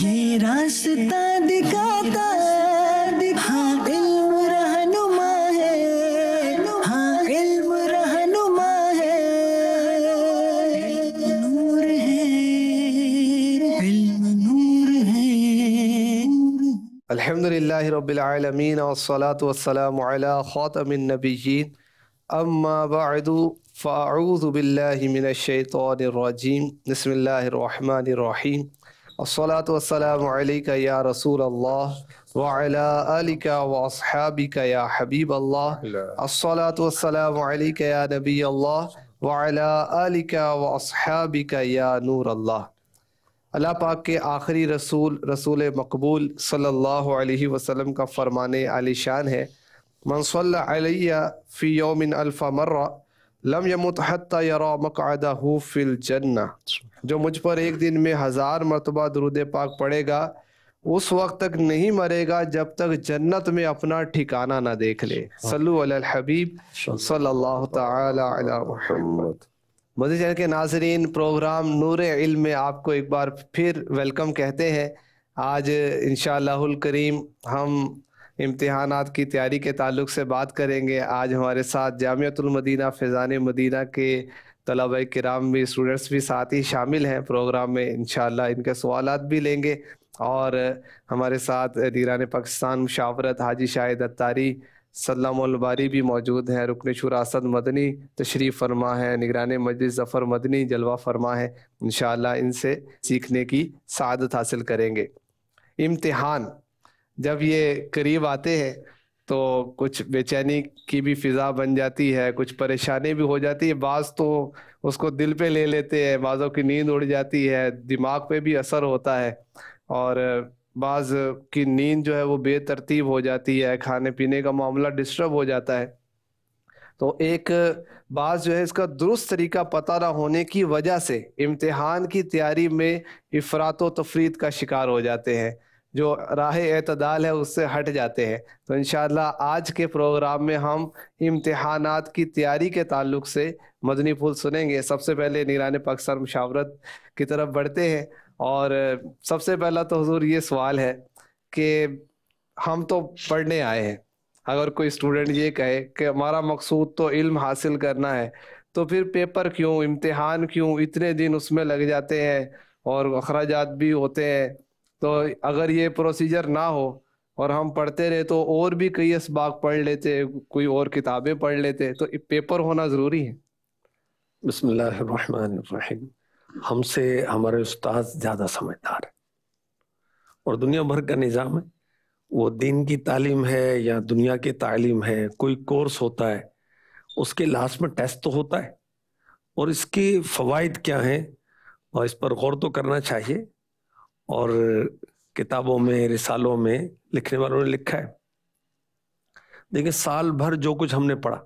ये रास्ता दिखाता हाँ इल्म रहनुमा है हाँ इल्म रहनुमा है नूर है इल्म नूर है अल्हम्दुलिल्लाह रब्बिल आलमीन वस्सलातु वस्सलामु अला खातमिन नबिय्यीन अम्मा बअदु फ़ाऊज़ु बिल्लाहि मिनश शैतानिर रजीम बिस्मिल्लाहिर रहमानिर रहीम असलातम या अल्लाह पाक के आखिरी रसूल रसूल मकबूल सल्लल्लाहु अलैहि वसल्लम का फरमान आलिशान है मनसल फ़ी योमिन अल्फ़ा मर्रा लम यमुत हत्ता यरा मकदा फिल जन्ना जो मुझ पर एक दिन में हज़ार मरतबा दरुद पाक पड़ेगा उस वक्त तक नहीं मरेगा जब तक जन्नत में अपना ठिकाना ना देख ले सल्लु अल हबीब सल्लल्लाहु ताला अला मोहम्मद मोदी चैनल के नाजरीन प्रोग्राम नूर इल्म में आपको एक बार फिर वेलकम कहते हैं आज इन करीम हम इम्तहान की तैयारी के ताल्लुक से बात करेंगे आज हमारे साथ जामियातुलमदीना फ़ैज़ान मदीना के तलब कराम भी स्टूडेंट्स भी साथ ही शामिल हैं प्रोग्राम में इन इनके सवाल भी लेंगे और हमारे साथ दीरान पाकिस्तान मुशावरत हाजी शाहिद अतारी सलामबारी भी मौजूद हैं रुकन शुरासद मदनी तशरीफ़ फरमा है निगरान मजलिस जफ़र मदनी जलवा फरमा है इन इनसे सीखने की सदत हासिल करेंगे इम्तहान जब ये करीब आते हैं तो कुछ बेचैनी की भी फिजा बन जाती है कुछ परेशानी भी हो जाती है बाज तो उसको दिल पे ले लेते हैं बाजों की नींद उड़ जाती है दिमाग पे भी असर होता है और बाज की नींद जो है वो बेतरतीब हो जाती है खाने पीने का मामला डिस्टर्ब हो जाता है तो एक बाज जो है इसका दुरुस्त तरीका पता ना होने की वजह से इम्तिहान की तैयारी में इफरात तफरीत का शिकार हो जाते हैं जो राह अतदाल है उससे हट जाते हैं तो इन आज के प्रोग्राम में हम इम्तहान की तैयारी के ताल्लुक से मदनी फूल सुनेंगे सबसे पहले निगरान पाकिस्तान मुशावरत की तरफ बढ़ते हैं और सबसे पहला तो हजूर ये सवाल है कि हम तो पढ़ने आए हैं अगर कोई स्टूडेंट ये कहे कि हमारा मकसूद तो इल्म हासिल करना है तो फिर पेपर क्यों इम्तहान क्यों इतने दिन उसमें लग जाते हैं और अखराज भी होते हैं तो अगर ये प्रोसीजर ना हो और हम पढ़ते रहे तो और भी कई इसबाक पढ़ लेते कोई और किताबें पढ़ लेते तो पेपर होना ज़रूरी है बसमीम हमसे हमारे उस्ताद ज़्यादा समझदार है और दुनिया भर का निज़ाम है वो दिन की तालीम है या दुनिया की तालीम है कोई कोर्स होता है उसके लास्ट में टेस्ट तो होता है और इसके फ़वाद क्या हैं और इस पर गौर तो करना चाहिए और किताबों में रिसालों में लिखने वालों ने लिखा है देखिए साल भर जो कुछ हमने पढ़ा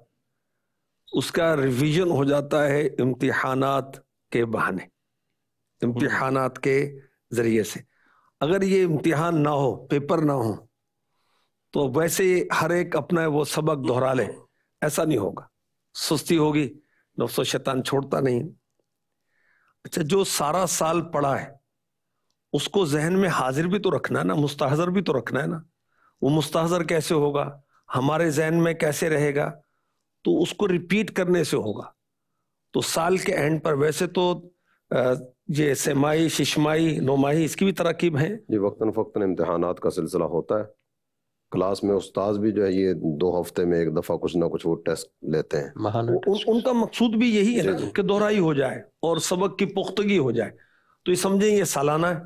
उसका रिवीजन हो जाता है इम्तिहानात के बहाने इम्तिहानात के जरिए से अगर ये इम्तिहान ना हो पेपर ना हो तो वैसे हर एक अपना वो सबक दोहरा ले ऐसा नहीं होगा सुस्ती होगी नफसो शैतान छोड़ता नहीं अच्छा जो सारा साल पढ़ा है उसको जहन में हाजिर भी तो रखना है ना मुस्ताजर भी तो रखना है ना वो मुस्ताजर कैसे होगा हमारे जहन में कैसे रहेगा तो उसको रिपीट करने से होगा तो साल के एंड पर वैसे तो ये सेमाई शिशमाई नोमाही इसकी भी तरकीब है ये वक्ता फ़क्ता इम्तहान का सिलसिला होता है क्लास में उस्ताद भी जो है ये दो हफ्ते में एक दफ़ा कुछ ना कुछ वो टेस्ट लेते हैं उन, उनका मकसूद भी यही है ना कि दोहराई हो जाए और सबक की पुख्तगी हो जाए तो ये समझें ये सालाना है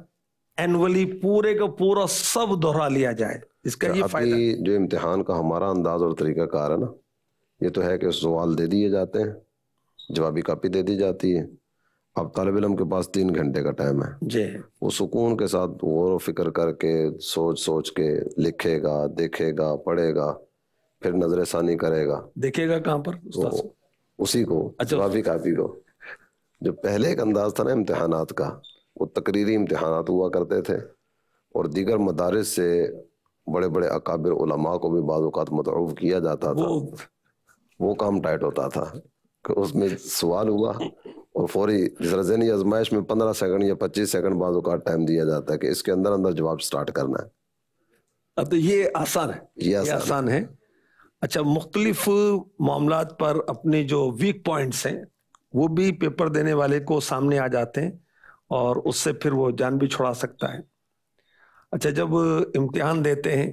एनुअली पूरे का पूरा सब दोहरा लिया जाए इसका ये फायदा जो इम्तिहान का हमारा अंदाज और तरीका कार है ना ये तो है कि सवाल दे दिए जाते हैं जवाबी कापी दे दी जाती है अब तलब इलम के पास तीन घंटे का टाइम है जी वो सुकून के साथ गौर फिक्र करके सोच सोच के लिखेगा देखेगा पढ़ेगा फिर नजर षानी करेगा देखेगा कहाँ पर तो, उसी को अच्छा। जवाबी कापी को जो पहले एक अंदाज था ना इम्तहानात का वो तकरीरी इम्तहान हुआ करते थे और दीगर मदारस से बड़े बड़े अकाबिर उलमा को भी बाज़ात मतरूफ किया जाता था वो काम टाइट होता था कि उसमें सवाल हुआ और फौरी जिस रजनी आजमाइश में पंद्रह सेकंड या पच्चीस सेकंड बाज़ात टाइम दिया जाता है कि इसके अंदर अंदर जवाब स्टार्ट करना है अब तो ये आसान है ये आसान, ये आसान है।, है अच्छा मुख्तलिफ मामला पर अपने जो वीक पॉइंट्स हैं वो भी पेपर देने वाले को सामने आ जाते हैं और उससे फिर वो जान भी छुड़ा सकता है अच्छा जब इम्तिहान देते हैं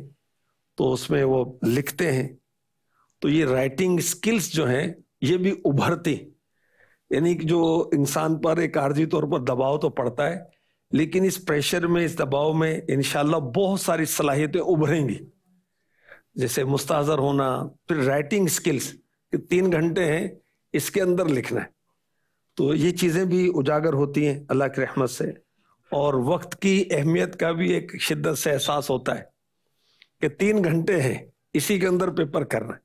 तो उसमें वो लिखते हैं तो ये राइटिंग स्किल्स जो हैं ये भी उभरती यानी कि जो इंसान पर एक आर्जी तौर पर दबाव तो पड़ता है लेकिन इस प्रेशर में इस दबाव में इन बहुत सारी सलाहियतें उभरेंगी जैसे मुस्ताजर होना फिर राइटिंग स्किल्स कि तीन घंटे हैं इसके अंदर लिखना है तो ये चीज़ें भी उजागर होती हैं अल्लाह की रहमत से और वक्त की अहमियत का भी एक शिद्दत से एहसास होता है कि तीन घंटे हैं इसी के अंदर पेपर करना है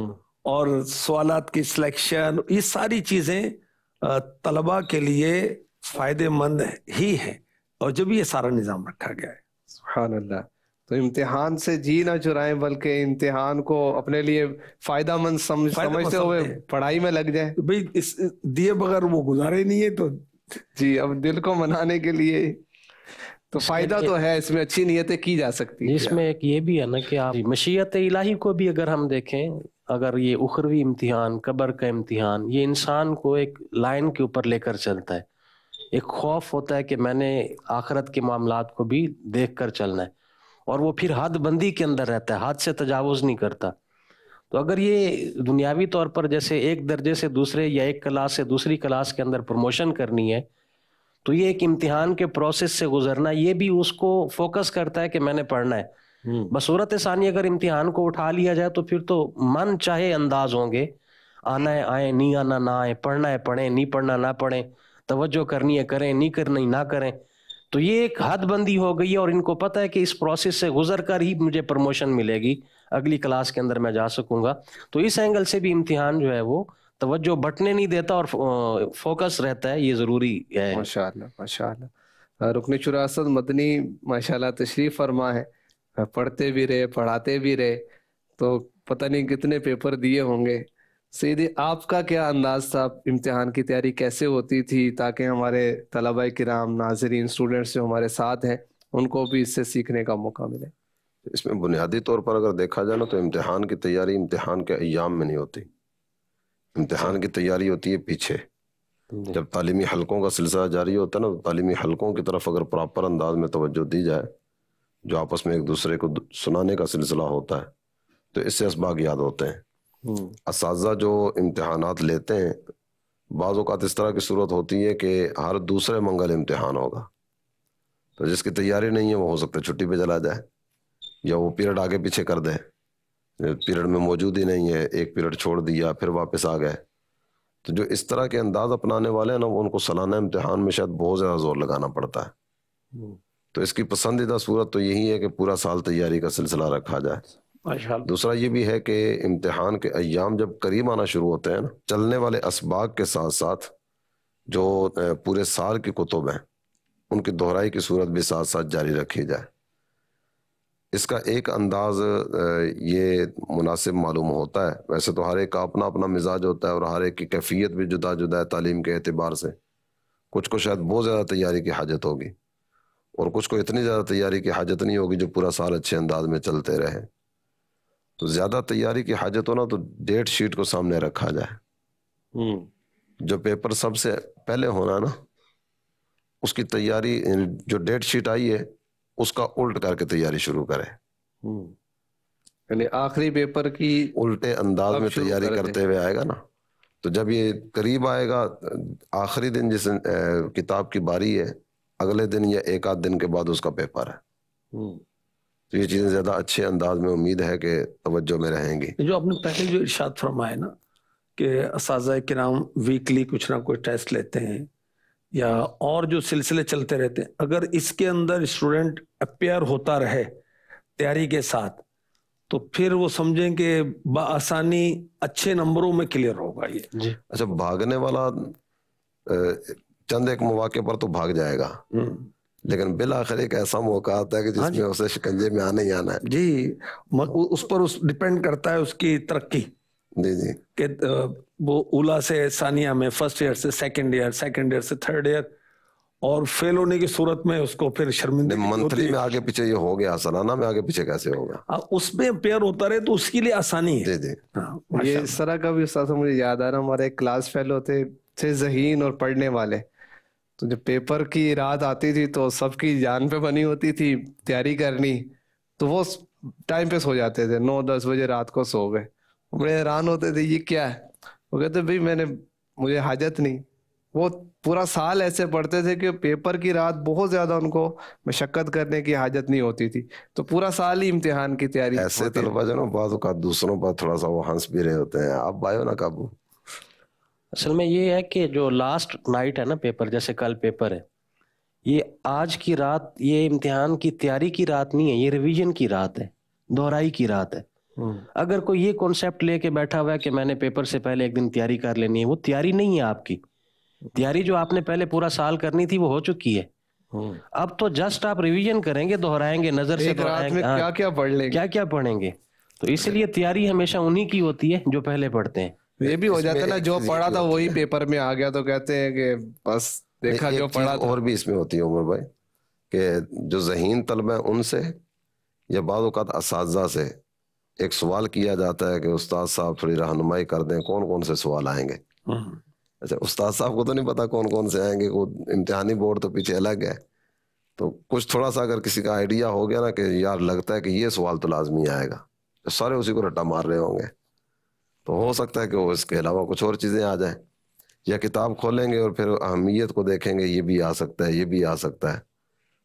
हम्म। और सवालत की सिलेक्शन ये सारी चीज़ें तलबा के लिए फ़ायदेमंद ही है और जब ये सारा निज़ाम रखा गया है अल्लाह तो इम्तिहान से जी ना चुराए बल्कि इम्तिहान को अपने लिए फायदा मंद समझ समझते हुए पढ़ाई में लग जाए भाई इस दिए बगैर वो गुजारे नहीं है तो जी अब दिल को मनाने के लिए तो फायदा तो है इसमें अच्छी नीयतें की जा सकती है इसमें एक ये भी है ना कि आप मशीयत इलाही को भी अगर हम देखें अगर ये उखरवी इम्तिहान कब्र का इम्तिहान ये इंसान को एक लाइन के ऊपर लेकर चलता है एक खौफ होता है कि मैंने आखरत के मामला को भी देख कर चलना है और वो फिर हद बंदी के अंदर रहता है हाथ से तजावज नहीं करता तो अगर ये दुनियावी तौर पर जैसे एक दर्जे से दूसरे या एक क्लास से दूसरी क्लास के अंदर प्रमोशन करनी है तो ये एक इम्तिहान के प्रोसेस से गुजरना ये भी उसको फोकस करता है कि मैंने पढ़ना है हम्म। बसूरत सानी अगर इम्तिहान को उठा लिया जाए तो फिर तो मन चाहे अंदाज होंगे आना है आए नहीं आना ना आए पढ़ना है पढ़े नहीं पढ़ना ना पढ़े तवज्जो करनी है करें नहीं करनी ना करें तो ये एक हदबंदी हो गई है और इनको पता है कि इस प्रोसेस से गुजर कर ही मुझे प्रमोशन मिलेगी अगली क्लास के अंदर मैं जा सकूंगा तो इस एंगल से भी इम्तिहान जो है वो तवज्जो बटने नहीं देता और फोकस रहता है ये जरूरी है माशाल्लाह चुरासद रुकन चुरासत मदनी माशाल्लाह तशरीफ फरमा है पढ़ते भी रहे पढ़ाते भी रहे तो पता नहीं कितने पेपर दिए होंगे सीधी आपका क्या अंदाज था इम्तिहान की तैयारी कैसे होती थी ताकि हमारे तलबा कराम नाजरीन स्टूडेंट्स जो हमारे साथ हैं उनको भी इससे सीखने का मौका मिले तो इसमें बुनियादी तौर पर अगर देखा जाए ना तो इम्तहान की तैयारी इम्तिहान के अयाम में नहीं होती इम्तहान की तैयारी होती है पीछे जब तालीमी हलकों का सिलसिला जारी होता है ना तो तालीमी हलकों की तरफ अगर प्रॉपर अंदाज में तोज्जो दी जाए जो आपस में एक दूसरे को सुनाने का सिलसिला होता है तो इससे बाग याद होते हैं इस हम्म। जो इम्तहान लेते हैं बाज़ात इस तरह की सूरत होती है कि हर दूसरे मंगल इम्तहान होगा तो जिसकी तैयारी नहीं है वो हो सकता है छुट्टी पे चला जाए या वो पीरियड आगे पीछे कर दे पीरियड में मौजूद ही नहीं है एक पीरियड छोड़ दिया फिर वापस आ गए तो जो इस तरह के अंदाज अपनाने वाले हैं ना वो उनको सालाना इम्तहान में शायद बहुत ज़्यादा जोर लगाना पड़ता है हम्म। तो इसकी पसंदीदा सूरत तो यही है कि पूरा साल तैयारी का सिलसिला रखा जाए दूसरा ये भी है कि इम्तहान के अयाम जब करीब आना शुरू होते हैं ना चलने वाले इसबाक के साथ साथ जो पूरे साल की कुतुब हैं उनकी दोहराई की सूरत भी साथ साथ जारी रखी जाए इसका एक अंदाज ये मुनासिब मालूम होता है वैसे तो हर एक का अपना अपना मिजाज होता है और हर एक की कैफियत भी जुदा जुदा है तालीम के अतबार से कुछ को शायद बहुत ज़्यादा तैयारी की हाजत होगी और कुछ को इतनी ज़्यादा तैयारी की हाजत नहीं होगी जो पूरा साल अच्छे अंदाज में चलते रहे तो ज्यादा तैयारी की हाजत हो ना तो डेट शीट को सामने रखा जाए हम्म। जो पेपर सबसे पहले होना ना उसकी तैयारी जो डेट शीट आई है उसका उल्ट करके तैयारी शुरू करें हम्म। यानी आखिरी पेपर की उल्टे अंदाज में तैयारी करते हुए आएगा ना तो जब ये करीब आएगा आखिरी दिन जिस किताब की बारी है अगले दिन या एक आध दिन के बाद उसका पेपर है हम्म। तो ये चीज़ें ज़्यादा अच्छे अंदाज में उम्मीद है कि तवज्जो में रहेंगी जो आपने पहले जो इर्शाद फरमाए ना कि असाजा के नाम वीकली कुछ ना कुछ टेस्ट लेते हैं या और जो सिलसिले चलते रहते हैं अगर इसके अंदर स्टूडेंट अपेयर होता रहे तैयारी के साथ तो फिर वो समझें कि आसानी अच्छे नंबरों में क्लियर होगा ये जी अच्छा भागने वाला चंद एक मौके पर तो भाग जाएगा हम्म। लेकिन बिल आखिर एक ऐसा मौका आता है कि हाँ जिसमें हाँ उसे शिकंजे में आना ही आना है जी उस पर उस डिपेंड करता है उसकी तरक्की जी जी के वो ओला से सानिया में फर्स्ट ईयर से सेकंड ईयर सेकंड ईयर से थर्ड ईयर और फेल होने की सूरत में उसको फिर शर्मिंदगी मंथली में आगे पीछे ये हो गया सालाना में आगे पीछे कैसे होगा उसमें पेयर होता रहे तो उसके लिए आसानी है जी दे। हाँ, ये इस तरह का भी मुझे याद आ रहा हमारे क्लास फेलो थे थे जहीन और पढ़ने वाले तो जब पेपर की रात आती थी तो सबकी जान पे बनी होती थी तैयारी करनी तो वो टाइम पे सो जाते थे नौ दस बजे रात को सो गए बड़े हैरान होते थे ये क्या है वो कहते भाई मैंने मुझे हाजत नहीं वो पूरा साल ऐसे पढ़ते थे कि पेपर की रात बहुत ज्यादा उनको मशक्कत करने की हाजत नहीं होती थी तो पूरा साल ही इम्तिहान की तैयारी ऐसे तलबा जो ना बाद दूसरों पर थोड़ा सा वो हंस भी रहे होते हैं आप भाई ना काबू असल में ये है कि जो लास्ट नाइट है ना पेपर जैसे कल पेपर है ये आज की रात ये इम्तिहान की तैयारी की रात नहीं है ये रिवीजन की रात है दोहराई की रात है हम्म। अगर कोई ये कॉन्सेप्ट लेके बैठा हुआ है कि मैंने पेपर से पहले एक दिन तैयारी कर लेनी है वो तैयारी नहीं है आपकी तैयारी जो आपने पहले पूरा साल करनी थी वो हो चुकी है हम्म। अब तो जस्ट आप रिवीजन करेंगे दोहराएंगे नजर से दोहराएंगे हाँ। क्या क्या पढ़ लेंगे क्या क्या पढ़ेंगे तो इसलिए तैयारी हमेशा उन्हीं की होती है जो पहले पढ़ते हैं ये भी हो जाता ना जो पढ़ा था वही पेपर में आ गया तो कहते हैं कि बस देखा जो पढ़ा और भी इसमें होती है उमर भाई कि जो जहीन तलब है उनसे या बाद इस से एक सवाल किया जाता है कि उस्ताद साहब थोड़ी रहनुमाई कर दें कौन कौन से सवाल आएंगे हम्म। अच्छा उस्ताद साहब को तो नहीं पता कौन कौन से आएंगे वो इम्तिहानी बोर्ड तो पीछे अलग है तो कुछ थोड़ा सा अगर किसी का आइडिया हो गया ना कि यार लगता है कि ये सवाल तो लाजमी आएगा तो सारे उसी को रट्टा मार रहे होंगे तो हो सकता है कि वो इसके अलावा कुछ और चीज़ें आ जाए या किताब खोलेंगे और फिर अहमियत को देखेंगे ये भी आ सकता है ये भी आ सकता है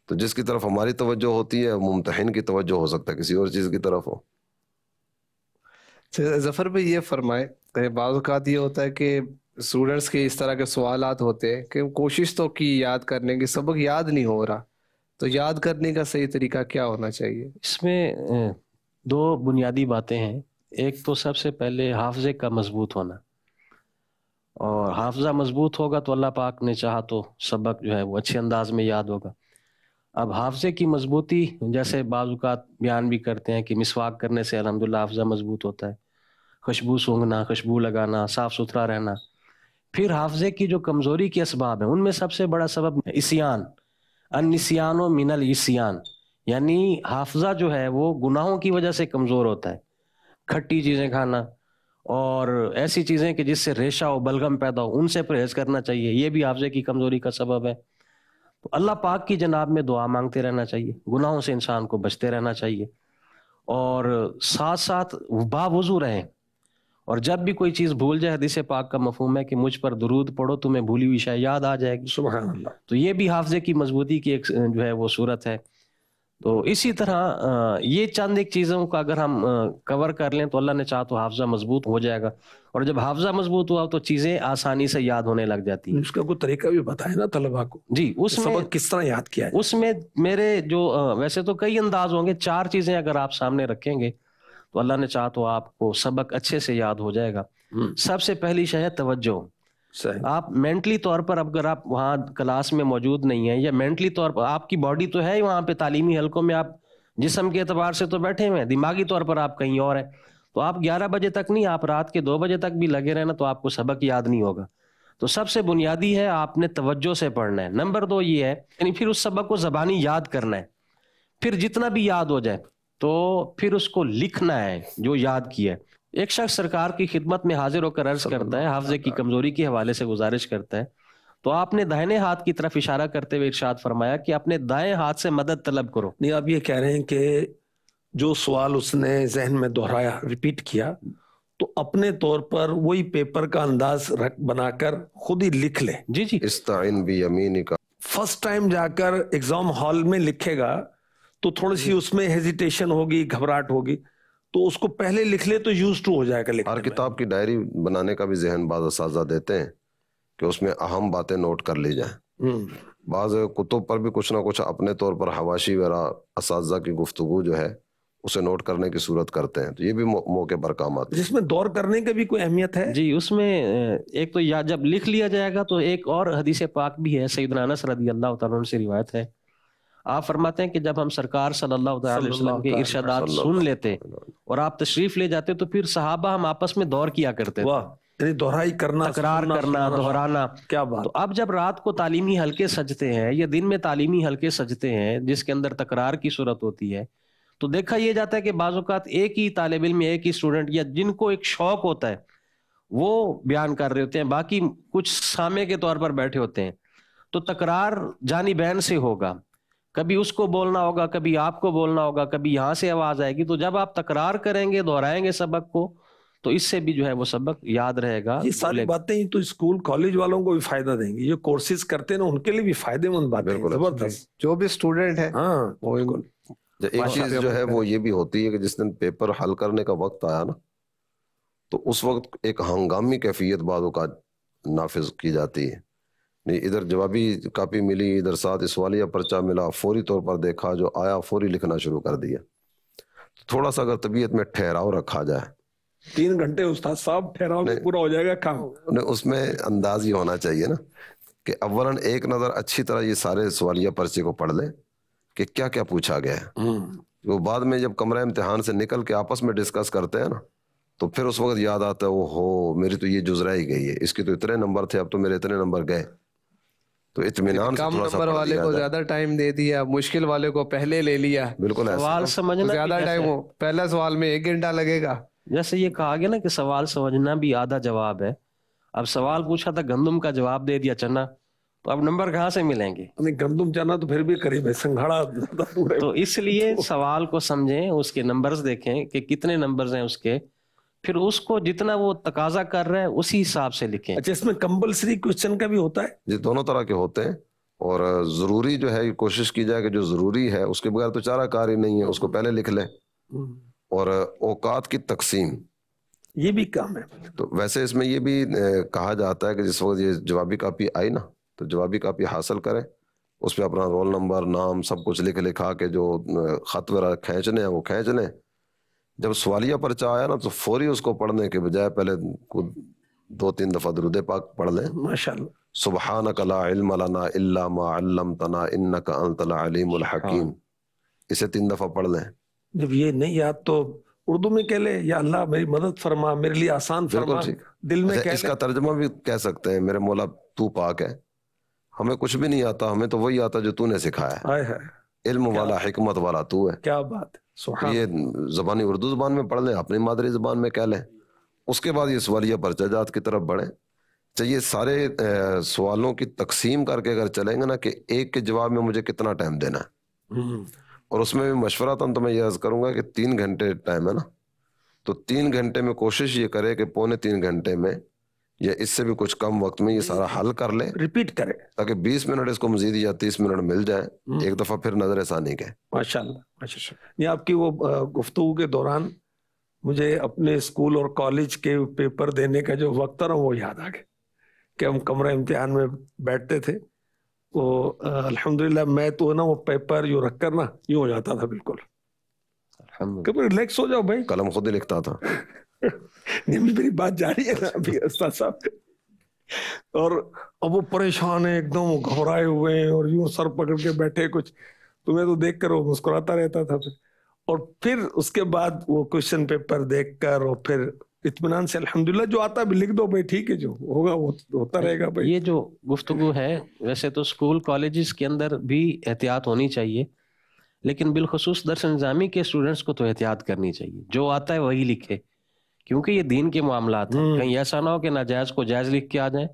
तो जिसकी तरफ हमारी तवज्जो होती है मुमतहन की तवज्जो हो सकता है किसी और चीज़ की तरफ हो अच्छा, जफर भाई ये फरमाए बात ये होता है कि स्टूडेंट्स के इस तरह के सवाल होते हैं कि कोशिश तो की याद करने की सबक याद नहीं हो रहा तो याद करने का सही तरीका क्या होना चाहिए इसमें दो बुनियादी बातें हैं एक तो सबसे पहले हाफजे का मजबूत होना और हाफजा मजबूत होगा तो अल्लाह पाक ने चाहा तो सबक जो है वो अच्छे अंदाज में याद होगा अब हाफजे की मजबूती जैसे बाज़ात बयान भी करते हैं कि मिसवाक करने से अलहमदिल्ला हाफजा मजबूत होता है खुशबू सूंघना खुशबू लगाना साफ़ सुथरा रहना फिर हाफजे की जो कमज़ोरी के इसबाब हैं उनमें सबसे बड़ा सबब इसियान अनसियान मिनल इसयान यानी हाफजा जो है वो गुनाहों की वजह से कमज़ोर होता है खट्टी चीजें खाना और ऐसी चीजें कि जिससे रेशा हो बलगम पैदा हो उनसे परहेज करना चाहिए ये भी हाफजे की कमजोरी का सबब है तो अल्लाह पाक की जनाब में दुआ मांगते रहना चाहिए गुनाहों से इंसान को बचते रहना चाहिए और साथ साथ बावजू रहें और जब भी कोई चीज़ भूल जाए हदीसे पाक का मफहम है कि मुझ पर दरूद पढ़ो तुम्हें भूली हुई शायद याद आ जाएगी तो ये भी हाफजे की मजबूती की एक जो है वो सूरत है तो इसी तरह ये चंद एक चीज़ों का अगर हम कवर कर लें तो अल्लाह ने चाह तो हाफजा मजबूत हो जाएगा और जब हाफजा मजबूत हुआ तो चीज़ें आसानी से याद होने लग जाती है उसका कोई तरीका भी बताया ना तलबा को जी उसमें तो किस तरह याद किया है उसमें मेरे जो वैसे तो कई अंदाज होंगे चार चीज़ें अगर आप सामने रखेंगे तो अल्लाह ने चाह तो आपको सबक अच्छे से याद हो जाएगा हम्म। सबसे पहली शह तवज्जो आप मेंटली तौर पर अगर आप वहाँ क्लास में मौजूद नहीं है या मेंटली तौर पर आपकी बॉडी तो है ही वहाँ पे तालीमी हलकों में आप जिसम के अतबार से तो बैठे हुए हैं दिमागी तौर पर आप कहीं और हैं तो आप 11 बजे तक नहीं आप रात के दो बजे तक भी लगे रहना तो आपको सबक याद नहीं होगा तो सबसे बुनियादी है आपने तवज्जो से पढ़ना है नंबर दो ये है यानी फिर उस सबक को जबानी याद करना है फिर जितना भी याद हो जाए तो फिर उसको लिखना है जो याद किया है एक शख्स सरकार की खिदमत में हाजिर होकर अर्ज करता है हाफजे की कमजोरी के हवाले से गुजारिश करता है तो आपने दाहिने हाथ की तरफ इशारा करते हुए इरशाद फरमाया कि अपने दाएं हाथ से मदद तलब करो नहीं आप ये कह रहे हैं कि जो सवाल उसने जहन में दोहराया रिपीट किया तो अपने तौर पर वही पेपर का अंदाज रख बनाकर खुद ही लिख ले जी जी इस्ताइन भी का फर्स्ट टाइम जाकर एग्जाम हॉल में लिखेगा तो थोड़ी सी उसमें हेजिटेशन होगी घबराहट होगी तो उसको पहले लिख ले तो यूज टू हो जाएगा लिखने हर किताब की डायरी बनाने का भी जहन बाज देते हैं कि उसमें अहम बातें नोट कर ली जाए हम्म। बाज कुतुब पर भी कुछ ना कुछ अपने तौर पर हवाशी वरा इस की गुफ्तु जो है उसे नोट करने की सूरत करते हैं तो ये भी मौ, मौके पर काम आता है जिसमें दौर करने का भी कोई अहमियत है जी उसमें एक तो या जब लिख लिया जाएगा तो एक और हदीस पाक भी है सईद नाना रदी अल्लाह से रिवायत है आप फरमाते हैं कि जब हम सरकार सल्लल्लाहु अलैहि वसल्लम के इर्शादात सुन लेते और आप तशरीफ ले जाते तो फिर सहाबा हम आपस में दौर किया करते दोहराई करना तकरार करना दोहराना क्या बात तो अब जब रात को तालीमी हल्के सजते हैं या दिन में तालीमी हल्के सजते हैं जिसके अंदर तकरार की सूरत होती है तो देखा यह जाता है कि बाज़ात एक ही तालब में एक ही स्टूडेंट या जिनको एक शौक होता है वो बयान कर रहे होते हैं बाकी कुछ सामे के तौर पर बैठे होते हैं तो तकरार जानी बहन से होगा कभी उसको बोलना होगा कभी आपको बोलना होगा कभी यहाँ से आवाज आएगी तो जब आप तकरार करेंगे दोहराएंगे सबक को तो इससे भी जो है वो सबक याद रहेगा ये सारी बातें तो स्कूल कॉलेज वालों को भी फायदा देंगी जो कोर्सेज करते हैं ना उनके लिए भी फायदेमंद बात जबरदस्त जो भी स्टूडेंट है हाँ एक चीज जो है वो ये भी होती है कि जिस दिन पेपर हल करने का वक्त आया ना तो उस वक्त एक हंगामी कैफियत बाद नाफिज की जाती है नहीं इधर जवाबी कापी मिली इधर साथ सवालिया पर्चा मिला फौरी तौर पर देखा जो आया फौरी लिखना शुरू कर दिया थोड़ा सा अगर तबीयत में ठहराव रखा जाए तीन घंटे उस्ताद साहब ठहराव पूरा हो जाएगा काम उसमें अंदाज ही होना चाहिए ना कि अव्वलन एक नजर अच्छी तरह ये सारे सवालिया पर्चे को पढ़ ले कि क्या क्या पूछा गया है हम्म। वो बाद में जब कमरा इम्तिहान से निकल के आपस में डिस्कस करते हैं ना तो फिर उस वक्त याद आता है वो हो मेरी तो ये जुजरा ही गई है इसके तो इतने नंबर थे अब तो मेरे इतने नंबर गए तो इतमान कम नंबर वाले को ज्यादा टाइम दे दिया मुश्किल वाले को पहले ले लिया बिल्कुल सवाल समझना तो ज्यादा टाइम हो पहला सवाल में एक घंटा लगेगा जैसे ये कहा गया ना कि सवाल समझना भी आधा जवाब है अब सवाल पूछा था गंदम का जवाब दे दिया चना तो अब नंबर कहाँ से मिलेंगे नहीं गंदम चना तो फिर भी करीब है संघाड़ा तो इसलिए तो- सवाल को समझें उसके नंबर्स देखें कि कितने नंबर्स हैं उसके फिर उसको जितना वो तकाजा कर रहा है उसी हिसाब से लिखें अच्छा इसमें कंपल्सरी क्वेश्चन का भी होता है जी दोनों तरह के होते हैं और ज़रूरी जो है कोशिश की जाए कि जो ज़रूरी है उसके बगैर तो चारा कार्य नहीं है उसको पहले लिख लें हम्म। और औकात की तकसीम ये भी काम है तो वैसे इसमें ये भी कहा जाता है कि जिस वक्त ये जवाबी कापी आई ना तो जवाबी कापी हासिल करें उस पर अपना रोल नंबर नाम सब कुछ लिख लिखा के जो खत वगैरह खींचने हैं वो खींच लें जब सवालिया पर्चा आया ना तो फौरी उसको पढ़ने के बजाय पहले दो तीन दफ़ा दरुद पाक पढ़ लें माशा सुबहान कलाना इन अलीम इसे तीन दफ़ा पढ़ लें जब ये नहीं याद तो उर्दू में कह ले या अल्लाह मेरी मदद फरमा मेरे लिए आसान फरमा दिल में अच्छा, इसका तर्जमा भी कह सकते हैं मेरे मौला तू पाक है हमें कुछ भी नहीं आता हमें तो वही आता जो तूने सिखाया है इल्म वाला हिकमत वाला तू है क्या बात है ये जबानी उर्दू जबान में पढ़ लें अपनी मादरी जबान में कह लें उसके बाद ये सवालिया परचाजात की तरफ बढ़े चाहिए तो सारे सवालों की तकसीम करके अगर चलेंगे ना कि एक के जवाब में मुझे कितना टाइम देना है हम्म। और उसमें भी मशवरा था तो मैं ये अर्ज करूंगा कि तीन घंटे टाइम है ना तो तीन घंटे में कोशिश ये करे कि पौने तीन घंटे में या इससे भी कुछ कम वक्त में ये सारा हल कर ले रिपीट करे ताकि 20 मिनट इसको मजीद या 30 मिनट मिल जाए हम्म। एक दफा फिर नजर ऐसा नहीं माशाल्लाह माशा आपकी वो गुफ्तु के दौरान मुझे अपने स्कूल और कॉलेज के पेपर देने का जो वक्त रहा वो याद आ गया कि हम कमरा इम्तिहान में बैठते थे वो अल्हम्दुलिल्लाह मैं तो ना वो पेपर यू रख कर ना यूँ हो जाता था बिल्कुल रिलैक्स हो जाओ भाई कलम खुद ही लिखता था मेरी बात जा रही है ना अच्छा। अभी उस्ताद साहब और अब वो परेशान है एकदम घबराए हुए हैं और यूं सर पकड़ के बैठे कुछ तुम्हें तो देख कर वो मुस्कुराता रहता था फिर और फिर उसके बाद वो क्वेश्चन पेपर देख कर और फिर इतमान से अल्हम्दुलिल्लाह जो आता भी लिख दो भाई ठीक है जो होगा वो तो होता रहेगा भाई ये जो गुफ्तगु है वैसे तो स्कूल कॉलेज के अंदर भी एहतियात होनी चाहिए लेकिन बिलखसूस दर्स नज़ामी के स्टूडेंट्स को तो एहतियात करनी चाहिए जो आता है वही लिखे क्योंकि ये दीन के मामला हम्म। कहीं ऐसा ना हो कि नाजायज को जायज लिख के आ जाए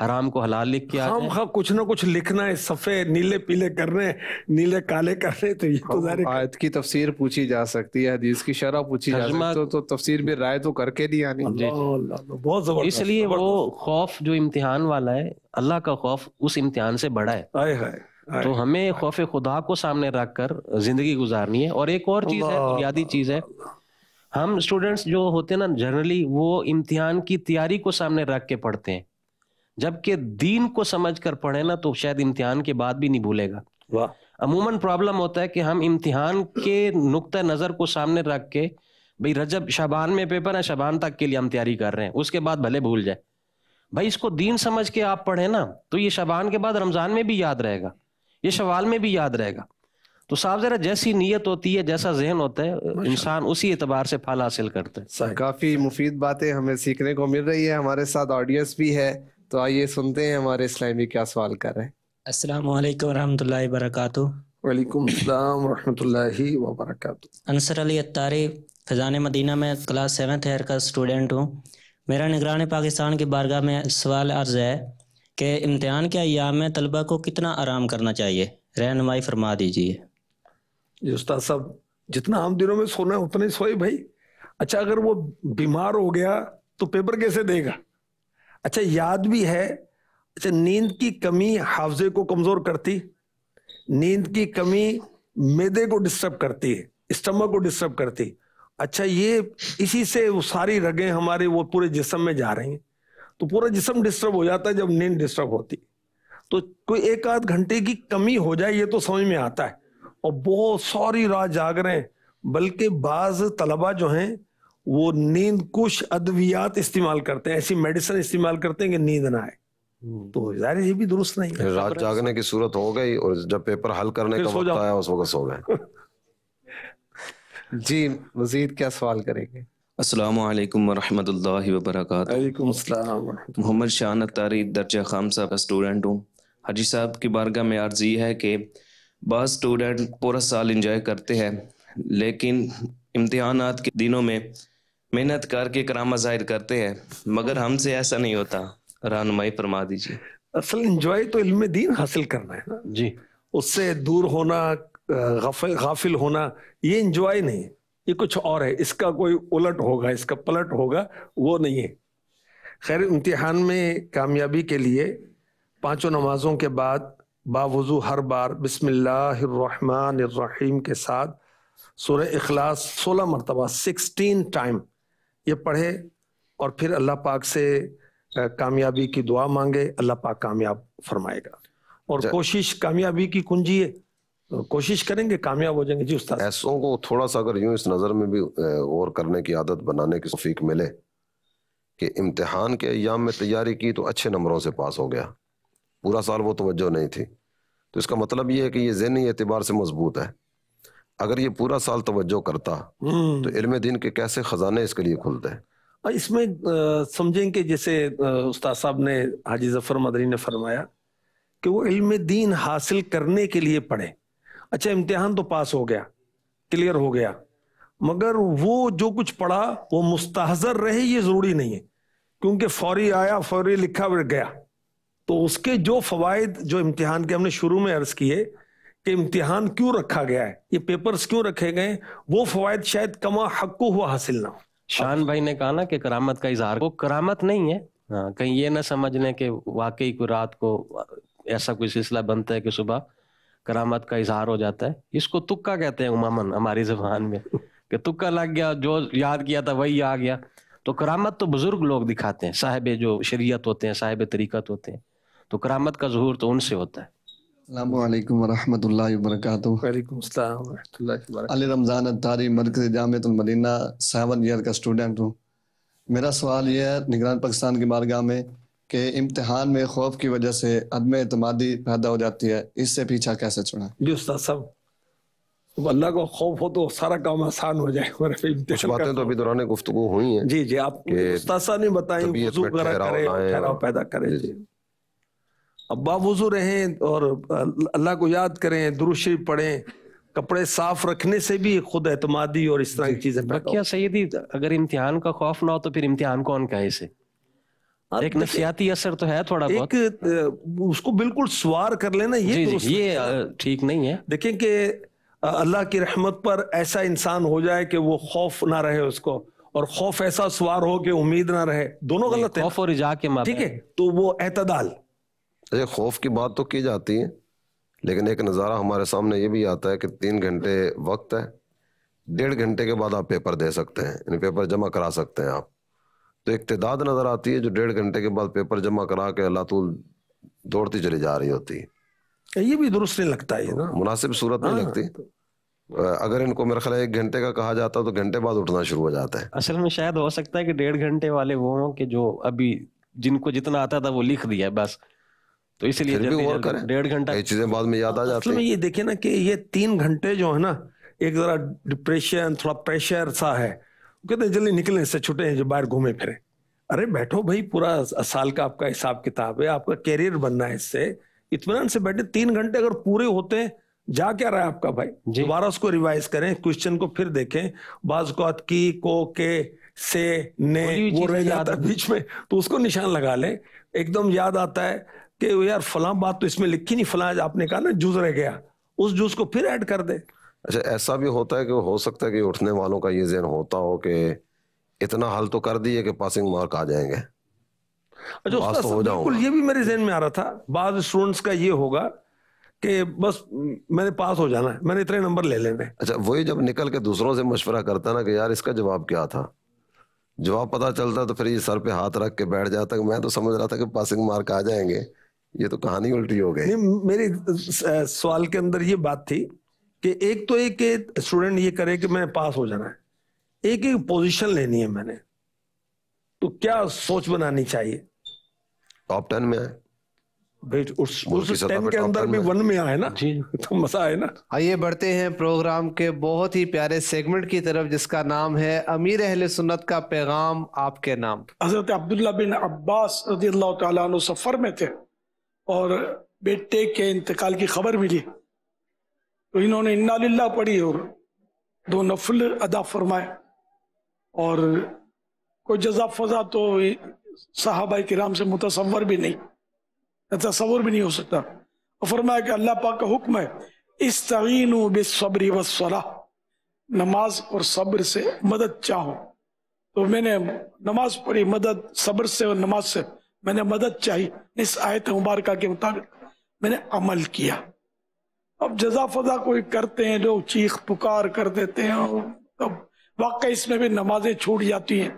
हराम को हलाल लिख के आ हम हाँ, कुछ ना कुछ लिखना है सफेद नीले पीले करने नीले काले करने तो ये तो हाँ, आयत की तफसीर पूछी जा सकती है हदीस की शरह पूछी जा सकती है तो, तो तफसीर भी राय तो करके नहीं आनी बहुत जबरदस्त इसलिए वो खौफ जो इम्तिहान वाला है अल्लाह का खौफ उस इम्तिहान से बड़ा है आए हाय तो हमें खौफ खुदा को सामने रख कर जिंदगी गुजारनी है और एक और चीज है बुनियादी चीज है हम स्टूडेंट्स जो होते हैं ना जनरली वो इम्तिहान की तैयारी को सामने रख के पढ़ते हैं जबकि दीन को समझ कर पढ़े ना तो शायद इम्तिहान के बाद भी नहीं भूलेगा वाह अमूमन प्रॉब्लम होता है कि हम इम्तिहान के नुक़ नज़र को सामने रख के भाई रजब शबान में पेपर है शबान तक के लिए हम तैयारी कर रहे हैं उसके बाद भले भूल जाए भाई इसको दीन समझ के आप पढ़े ना तो ये शबान के बाद रमज़ान में भी याद रहेगा ये शवाल में भी याद रहेगा तो साहब जरा जैसी नीयत होती है जैसा जहन होता है इंसान उसी एतबार से फल हासिल करता है काफी मुफीद बातें हमें सीखने को मिल रही है हमारे साथ ऑडियंस भी है तो आइए सुनते हैं हमारे इस्लामी क्या सवाल कर रहे हैं अस्सलाम वालेकुम रहमतुल्लाहि अनसर अली अतारी फिजान मदीना में क्लास सेवन्थ ईयर का स्टूडेंट हूँ मेरा निगरान पाकिस्तान की बारगाह में सवाल अर्ज़ है कि इम्तहान के अयाम में तलबा को कितना आराम करना चाहिए रहनमाई फरमा दीजिए उस्ताद साहब जितना हम दिनों में सोना है उतना ही सोए भाई अच्छा अगर वो बीमार हो गया तो पेपर कैसे देगा अच्छा याद भी है अच्छा नींद की कमी हाफजे को कमजोर करती नींद की कमी मेदे को डिस्टर्ब करती है स्टमक को डिस्टर्ब करती अच्छा ये इसी से वो सारी रगें हमारे वो पूरे जिसम में जा रही हैं तो पूरा जिसम डिस्टर्ब हो जाता है जब नींद डिस्टर्ब होती तो कोई एक आध घंटे की कमी हो जाए ये तो समझ में आता है और बहुत सारी रात जाग रहे हैं बल्कि बाज तलबा जो हैं वो नींद कुछ अद्वियात इस्तेमाल करते हैं ऐसी मेडिसिन इस्तेमाल करते हैं कि नींद ना आए हम्म। तो जाहिर ये भी दुरुस्त नहीं है रात जागने की सूरत हो गई और जब पेपर हल करने का वक्त आया उस वक्त सो गए जी मजीद क्या सवाल करेंगे अस्सलाम वालेकुम वरहमतुल्लाहि वबरकातुहू मोहम्मद शान अतारी दर्जा साहब का स्टूडेंट हूँ हाजी साहब की बारगाह में अर्ज ये है कि बहुत स्टूडेंट पूरा साल इंजॉय करते हैं लेकिन इम्तहान के दिनों में मेहनत करके करामा जाहिर करते हैं मगर हमसे ऐसा नहीं होता रहनुमाई फरमा दीजिए असल इंजॉय तो इल्म दीन हासिल करना है ना जी उससे दूर होना गाफिल गाफिल होना ये इंजॉय नहीं ये कुछ और है इसका कोई उलट होगा इसका पलट होगा वो नहीं है खैर इम्तिहान में कामयाबी के लिए पांचों नमाजों के बाद बावज़ू हर बार बसमीम के साथ सूर्य अखलास सोलह मरतबा सिक्सटीन टाइम ये पढ़े और फिर अल्लाह पाक से कामयाबी की दुआ मांगे अल्लाह पाक कामयाब फरमाएगा और कोशिश कामयाबी की कुंजी है तो कोशिश करेंगे कामयाब हो जाएंगे जी उस्ताद ऐसों को थोड़ा सा अगर यूं इस नज़र में भी गौर करने की आदत बनाने की सफीक मिले कि इम्तहान के अयाम में तैयारी की तो अच्छे नंबरों से पास हो गया पूरा साल वो तोज्जो नहीं थी तो इसका मतलब ये है कि ये जहनी एतबार से मजबूत है अगर ये पूरा साल तोज्जो करता हम्म। तो इलम दिन के कैसे ख़जाने इसके लिए खुलते हैं इसमें समझें कि जैसे उस्ताद साहब ने हाजी जफ़र मदरी ने फरमाया कि वो इल्म दीन हासिल करने के लिए पढ़े अच्छा इम्तिहान तो पास हो गया क्लियर हो गया मगर वो जो कुछ पढ़ा वो मुस्तर रहे ये ज़रूरी नहीं है क्योंकि फौरी आया फौरी लिखा गया तो उसके जो फवायद जो इम्तिहान के हमने शुरू में अर्ज किए कि इम्तिहान क्यों रखा गया है ये पेपर्स क्यों रखे गए वो फवायद शायद कमा हक्को हुआ हासिल ना हो शान भाई ने कहा ना कि करामत का इजहार वो करामत नहीं है हाँ कहीं ये ना समझ लें कि वाकई को रात को ऐसा कोई सिलसिला बनता है कि सुबह करामत का इजहार हो जाता है इसको तुक्का कहते हैं उमामन हमारी जबान में कि तुक्का लग गया जो याद किया था वही आ गया तो करामत तो बुजुर्ग लोग दिखाते हैं साहेब जो शरीयत होते हैं साहेब तरीकत होते हैं तो करामत का जहूर तो उनसे होता है अल्लाम अली रमज़ान अतारी मरकज़ सेवन ईयर का स्टूडेंट हूँ मेरा सवाल यह है निगरान पाकिस्तान की में कि इम्तहान में खौफ की वजह से अदम अतमादी पैदा हो जाती है इससे पीछा कैसे छुड़ा जी उस्ताद साहब अल्लाह को खौफ हो तो सारा काम आसान हो जाए कुछ बातें तो अभी दौरान गुफ्तु हुई हैं जी जी आप उस्ताद साहब ने बताई पैदा करें बावजू रहें और अल्लाह को याद करें दुरुशी पढ़ें कपड़े साफ रखने से भी खुद एतमादी और इस तरह की चीजें सही थी अगर इम्तिहान का खौफ ना हो तो फिर इम्तिहान कौन का इसे एक नफसियाती असर तो है थोड़ा बहुत एक उसको बिल्कुल सवार कर लेना ये जी, जी, ये ठीक नहीं है देखें कि अल्लाह की रहमत पर ऐसा इंसान हो जाए कि वो खौफ ना रहे उसको और खौफ ऐसा सवार हो कि उम्मीद ना रहे दोनों गलत है ठीक है तो वो एतदाल अच्छा खौफ की बात तो की जाती है लेकिन एक नज़ारा हमारे सामने ये भी आता है कि तीन घंटे वक्त है डेढ़ घंटे के बाद आप पेपर दे सकते हैं यानी पेपर जमा करा सकते हैं आप तो तदाद नज़र आती है जो डेढ़ घंटे के बाद पेपर जमा करा के लातूल दौड़ती चली जा रही होती है ये भी दुरुस्त नहीं लगता है ना मुनासिब सूरत नहीं हाँ, लगती तो- अगर इनको मेरा ख्याल एक घंटे का कहा जाता तो घंटे बाद उठना शुरू हो जाता है असल में शायद हो सकता है कि डेढ़ घंटे वाले वो हों कि जो अभी जिनको जितना आता था वो लिख दिया बस तो इसलिए फिर भी करें डेढ़ घंटा ये चीजें बाद में याद आ जाती है ये देखिए ना कि ये तीन घंटे जो है ना एक जरा डिप्रेशन थोड़ा प्रेशर सा है कहते जल्दी निकले इससे छुटे हैं जो बाहर घूमे फिरे अरे बैठो भाई पूरा साल का आपका हिसाब किताब है आपका करियर बनना है इससे इतमान से बैठे तीन घंटे अगर पूरे होते हैं जा क्या रहा है आपका भाई दोबारा उसको रिवाइज करें क्वेश्चन को फिर देखें बाज को की को के से ने वो रह जाता है बीच में तो उसको निशान लगा लें एकदम याद आता है कि यार फलां बात तो इसमें लिखी नहीं फलां आपने कहा ना जूस रह गया उस जूस को फिर ऐड कर दे अच्छा ऐसा भी होता है कि हो सकता है कि उठने वालों का ये जहन होता हो कि इतना हल तो कर दिए कि पासिंग मार्क आ जाएंगे अच्छा उसका तो बिल्कुल ये भी मेरे जहन में आ रहा था बाद स्टूडेंट्स का ये होगा कि बस मैंने पास हो जाना है मैंने इतने नंबर ले लेने अच्छा वही जब निकल के दूसरों से मशवरा करता ना कि यार इसका जवाब क्या था जवाब पता चलता तो फिर ये सर पे हाथ रख के बैठ जाता कि मैं तो समझ रहा था कि पासिंग मार्क आ जाएंगे ये तो कहानी उल्टी हो गई मेरे सवाल के अंदर ये बात थी कि एक तो एक स्टूडेंट ये करे कि मैं पास हो जाना है एक एक पोजीशन लेनी है मैंने तो क्या सोच बनानी चाहिए टॉप टेन में आइए तो हाँ, बढ़ते हैं प्रोग्राम के बहुत ही प्यारे सेगमेंट की तरफ जिसका नाम है अमीर अहल सुन्नत का पैगाम आपके नाम हजरत अब्दुल्ला बिन अब्बास रजी सफर में थे और बेटे के इंतकाल की खबर मिली तो इन्होंने इन्ना पढ़ी और दो नफल अदा फरमाए और कोई जजा फजा तो साहबा राम से मुतसवर भी नहीं तस्वर भी नहीं हो सकता और फरमाया कि अल्लाह पाक का हुक्म है इस तगीन बेसब्री वसला नमाज और सब्र से मदद चाहो तो मैंने नमाज पढ़ी मदद सब्र से और नमाज से मैंने मदद चाही इस आयत मुबारका के मुताबिक मैंने अमल किया अब जजा फजा कोई करते हैं लोग चीख पुकार कर देते हैं और वाकई इसमें भी नमाजें छूट जाती हैं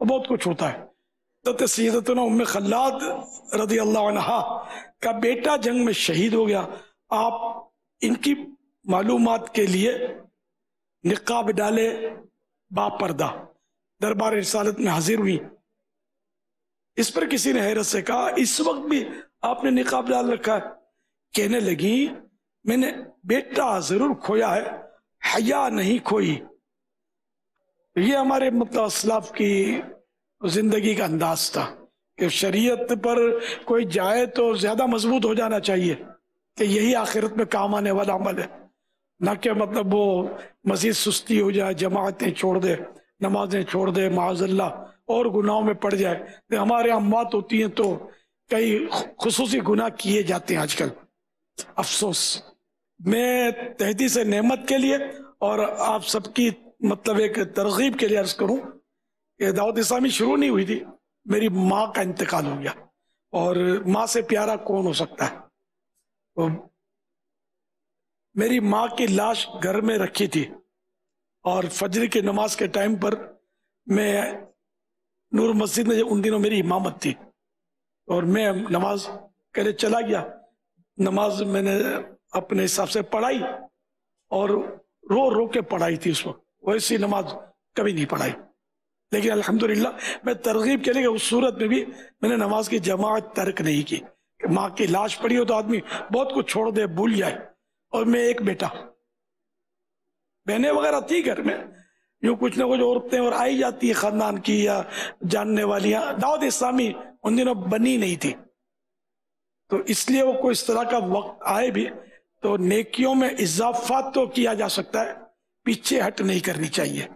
और बहुत कुछ होता है उम रदी अल्लाह का बेटा जंग में शहीद हो गया आप इनकी मालूम के लिए निकाब डाले बापरदा दरबार में हाजिर हुई इस पर किसी ने हैरत से कहा इस वक्त भी आपने निकाब डाल रखा है कहने लगी मैंने बेटा जरूर खोया है हया नहीं खोई ये हमारे मतलब असलाफ की जिंदगी का अंदाज था कि शरीयत पर कोई जाए तो ज्यादा मजबूत हो जाना चाहिए कि यही आखिरत में काम आने वाला अमल है ना कि मतलब वो मजीद सुस्ती हो जाए जमातें छोड़ दे नमाजें छोड़ दे माजल्ला और गुनाहों में पड़ जाए तो हमारे यहाँ मौत होती है तो कई खसूसी गुनाह किए जाते हैं आजकल अफसोस मैं तहदी से नेमत के लिए और आप सबकी मतलब एक तरगीब के लिए अर्ज करूँ दाऊद इस्लामी शुरू नहीं हुई थी मेरी माँ का इंतकाल हो गया और माँ से प्यारा कौन हो सकता है तो मेरी माँ की लाश घर में रखी थी और फजर की नमाज के टाइम पर मैं नूर मस्जिद में उन दिनों मेरी इमामत थी और मैं नमाज कहने चला गया नमाज मैंने अपने हिसाब से पढ़ाई और रो रो के पढ़ाई थी उस वक्त वैसी नमाज कभी नहीं पढ़ाई लेकिन अल्हम्दुलिल्लाह मैं तरगीब के लिए उस सूरत में भी मैंने नमाज की जमात तर्क नहीं की कि माँ की लाश पड़ी हो तो आदमी बहुत कुछ छोड़ दे भूल जाए और मैं एक बेटा बहने वगैरह थी घर में जो कुछ ना कुछ औरतें और आई जाती है ख़ानदान की या जानने वाली या दाऊद इस्लामी उन दिनों बनी नहीं थी तो इसलिए वो कोई इस तरह का वक्त आए भी तो नेकियों में इजाफा तो किया जा सकता है पीछे हट नहीं करनी चाहिए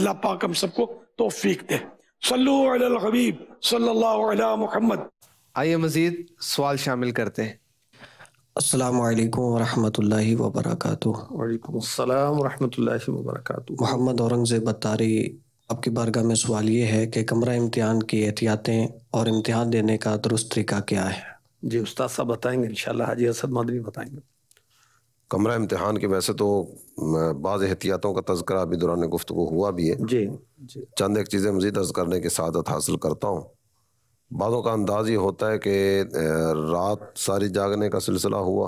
अल्लाह पाक हम सबको तोफीक दे सल्लल्लाहु अलैहि वसल्लम मोहम्मद आइए मजीद सवाल शामिल करते हैं अस्सलाम वालेकुम मोहम्मद औरंगज़ेब बतारी आपकी बारगाह में सवाल ये है कि कमरा इम्तिहान की एहतियातें और इम्तिहान देने का दुरुस्त तरीका क्या है जी उस्ताद साहब बताएंगे इंशाल्लाह हाजी असद मदनी बताएंगे कमरा इम्तहान के वैसे तो बाज़ एहतियातों का तस्करा अभी दौरान गुफ्तु हुआ भी है जी जी चंद एक चीज़ें मजीद अर्ज करने के सादत हासिल करता हूँ बादों का अंदाज ये होता है कि रात सारी जागने का सिलसिला हुआ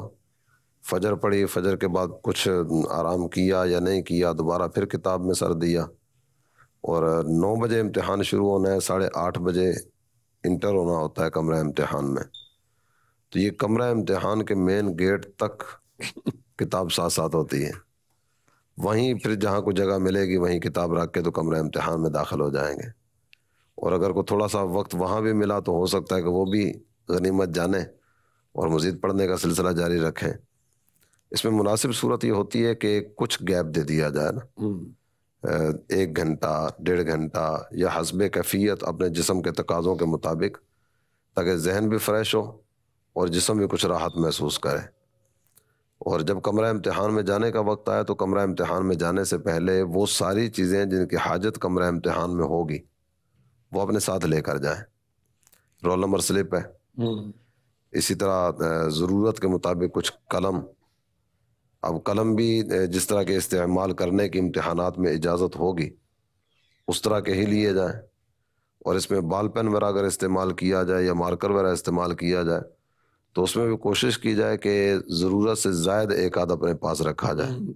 फजर पड़ी फजर के बाद कुछ आराम किया या नहीं किया दोबारा फिर किताब में सर दिया और नौ बजे इम्तहान शुरू होना है साढ़े आठ बजे इंटर होना होता है कमरा इम्तहान में तो ये कमरा इम्तहान के मेन गेट तक किताब साथ साथ होती है वहीं फिर जहाँ कोई जगह मिलेगी वहीं किताब रख के तो कमरा इम्तहान में दाखिल हो जाएंगे और अगर को थोड़ा सा वक्त वहाँ भी मिला तो हो सकता है कि वो भी गनीमत जाने और मज़ीद पढ़ने का सिलसिला जारी रखें इसमें मुनासिब सूरत ये होती है कि कुछ गैप दे दिया जाए ना हम्म। एक घंटा डेढ़ घंटा या हसब कैफियत अपने जिसम के तकाज़ों के मुताबिक ताकि जहन भी फ्रेश हो और जिसम भी कुछ राहत महसूस करे और जब कमरा इम्तहान में जाने का वक्त आए तो कमरा इम्तहान में जाने से पहले वो सारी चीज़ें जिनकी हाजत कमरा इम्तहान में होगी वो अपने साथ लेकर जाए रोल नंबर स्लिप है हम्म। इसी तरह ज़रूरत के मुताबिक कुछ कलम अब कलम भी जिस तरह के इस्तेमाल करने के इम्तहान में इजाज़त होगी उस तरह के ही लिए जाए और इसमें बाल पेन वगैरह अगर इस्तेमाल किया जाए या मार्कर वगैरह इस्तेमाल किया जाए तो उसमें भी कोशिश की जाए कि ज़रूरत से ज़ायद एक आध अपने पास रखा जाए हम्म।